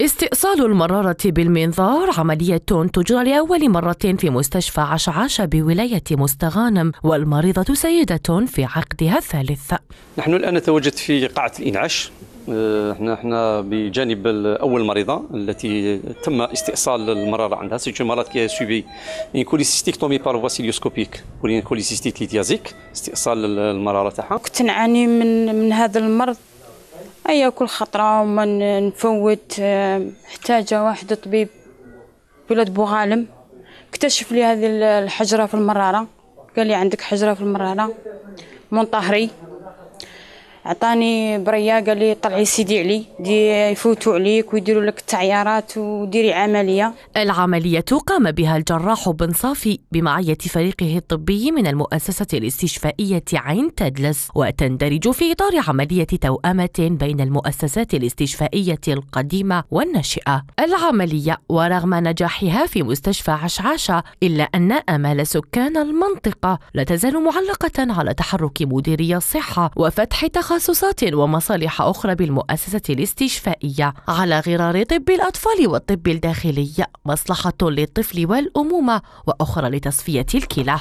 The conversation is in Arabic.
استئصال المرارة بالمنظار عملية تجرى لأول مرة في مستشفى عشعاشة بولاية مستغانم والمريضة سيدة في عقدها الثالث نحن الآن نتواجد في قاعة الإنعاش آه، نحن احنا بجانب اول مريضه التي تم استئصال المراره عندها سي مرض كي سوبي ان كوليسيستيكتومي بار فاسيليوسكوبيك كوليسيستيت ليديازيك استئصال المراره تاعها كنت نعاني من من هذا المرض أي كل خطرة وما نفوت آه، محتاجة واحد طبيب بلاد بوغالم اكتشف لي هذه الحجرة في المرارة قال لي عندك حجرة في المرارة منطهري عطاني بريه قال لي طلعي سيدي علي دي يفوتوا عليك ويديروا لك التعيارات وديري عمليه العمليه قام بها الجراح بن صافي بمعيه فريقه الطبي من المؤسسه الاستشفائيه عين تدلس وتندرج في اطار عمليه توامه بين المؤسسات الاستشفائيه القديمه والناشئه العمليه ورغم نجاحها في مستشفى عشعاشه الا ان امال سكان المنطقه لا تزال معلقه على تحرك مديري الصحه وفتح تخ تخصصات ومصالح أخرى بالمؤسسة الاستشفائية على غرار طب الأطفال والطب الداخلي مصلحة للطفل والأمومة وأخرى لتصفية الكلى